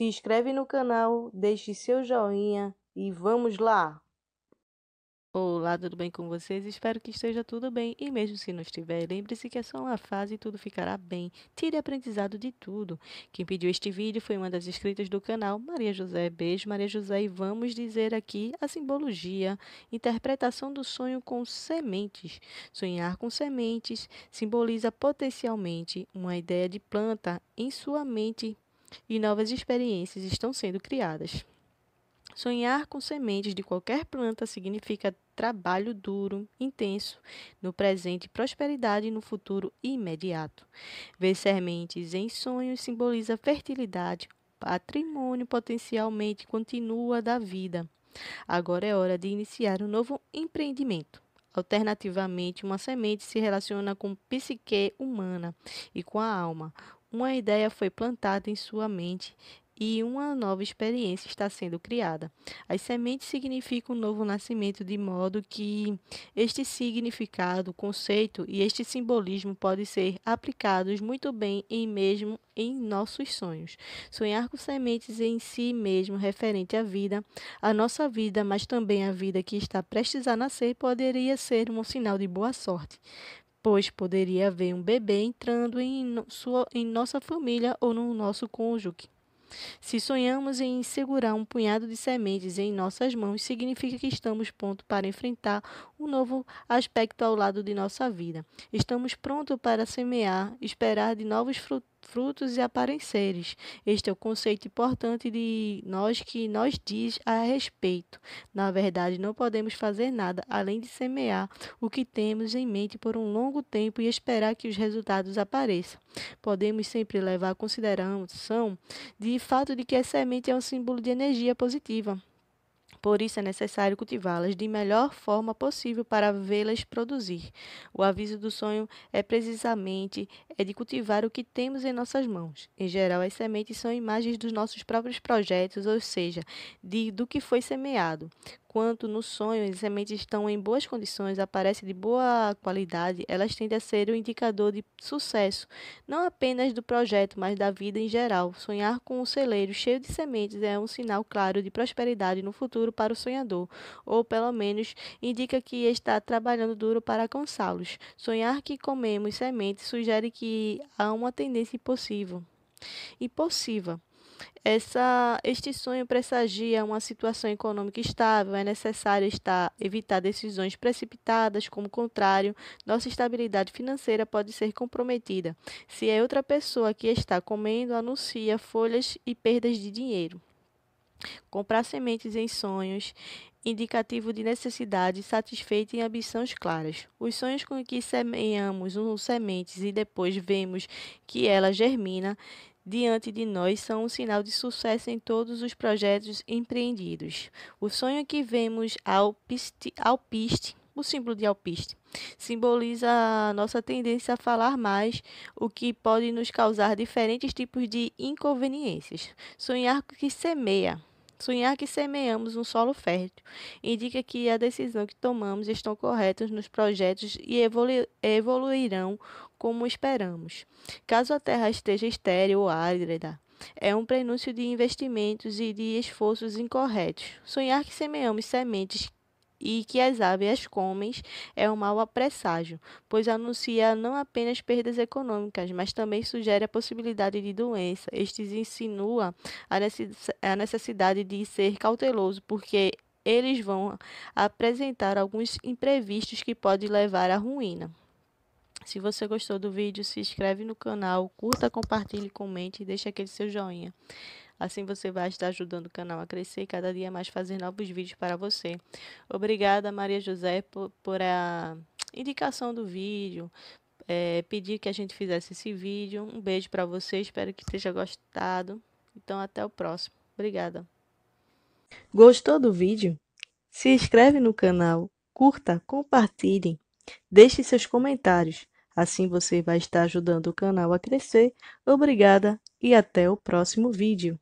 Se inscreve no canal, deixe seu joinha e vamos lá! Olá, tudo bem com vocês? Espero que esteja tudo bem. E mesmo se não estiver, lembre-se que é só uma fase e tudo ficará bem. Tire aprendizado de tudo. Quem pediu este vídeo foi uma das inscritas do canal, Maria José. Beijo, Maria José. E vamos dizer aqui a simbologia, interpretação do sonho com sementes. Sonhar com sementes simboliza potencialmente uma ideia de planta em sua mente e novas experiências estão sendo criadas. Sonhar com sementes de qualquer planta significa trabalho duro, intenso, no presente, prosperidade no futuro imediato. Ver sementes em sonhos simboliza fertilidade, patrimônio potencialmente continua da vida. Agora é hora de iniciar um novo empreendimento. Alternativamente, uma semente se relaciona com psique humana e com a alma, uma ideia foi plantada em sua mente e uma nova experiência está sendo criada. As sementes significam um novo nascimento, de modo que este significado, conceito e este simbolismo podem ser aplicados muito bem em mesmo em nossos sonhos. Sonhar com sementes em si mesmo referente à vida, à nossa vida, mas também à vida que está prestes a nascer, poderia ser um sinal de boa sorte pois poderia haver um bebê entrando em, sua, em nossa família ou no nosso cônjuge. Se sonhamos em segurar um punhado de sementes em nossas mãos, significa que estamos prontos para enfrentar um novo aspecto ao lado de nossa vida. Estamos prontos para semear, esperar de novos frutos frutos e apareceres. Este é o conceito importante de nós que nós diz a respeito. Na verdade, não podemos fazer nada além de semear o que temos em mente por um longo tempo e esperar que os resultados apareçam. Podemos sempre levar a consideração de fato de que a semente é um símbolo de energia positiva por isso é necessário cultivá-las de melhor forma possível para vê-las produzir. O aviso do sonho é precisamente é de cultivar o que temos em nossas mãos. Em geral, as sementes são imagens dos nossos próprios projetos, ou seja, de, do que foi semeado quanto no sonho as sementes estão em boas condições, aparecem de boa qualidade, elas tendem a ser o um indicador de sucesso, não apenas do projeto, mas da vida em geral. Sonhar com um celeiro cheio de sementes é um sinal claro de prosperidade no futuro para o sonhador, ou pelo menos indica que está trabalhando duro para alcançá-los. Sonhar que comemos sementes sugere que há uma tendência impossível. Impulsiva essa, este sonho pressagia uma situação econômica estável. É necessário estar, evitar decisões precipitadas, como contrário, nossa estabilidade financeira pode ser comprometida. Se é outra pessoa que está comendo, anuncia folhas e perdas de dinheiro. Comprar sementes em sonhos, indicativo de necessidade satisfeita em ambições claras. Os sonhos com que semeamos um sementes e depois vemos que ela germina diante de nós são um sinal de sucesso em todos os projetos empreendidos. O sonho que vemos alpiste, alpiste o símbolo de alpiste, simboliza a nossa tendência a falar mais, o que pode nos causar diferentes tipos de inconveniências. Sonhar que semeia Sonhar que semeamos um solo fértil indica que a decisão que tomamos estão corretas nos projetos e evoluirão como esperamos. Caso a terra esteja estéril ou árida, é um prenúncio de investimentos e de esforços incorretos. Sonhar que semeamos sementes e que as aves comem é um mau presságio, pois anuncia não apenas perdas econômicas, mas também sugere a possibilidade de doença. Estes insinua a necessidade de ser cauteloso, porque eles vão apresentar alguns imprevistos que podem levar à ruína. Se você gostou do vídeo, se inscreve no canal, curta, compartilhe, comente e deixe aquele seu joinha. Assim você vai estar ajudando o canal a crescer e cada dia mais fazer novos vídeos para você. Obrigada, Maria José, por, por a indicação do vídeo, é, pedir que a gente fizesse esse vídeo. Um beijo para você, espero que tenha gostado. Então, até o próximo. Obrigada. Gostou do vídeo? Se inscreve no canal, curta, compartilhe, deixe seus comentários. Assim você vai estar ajudando o canal a crescer. Obrigada e até o próximo vídeo.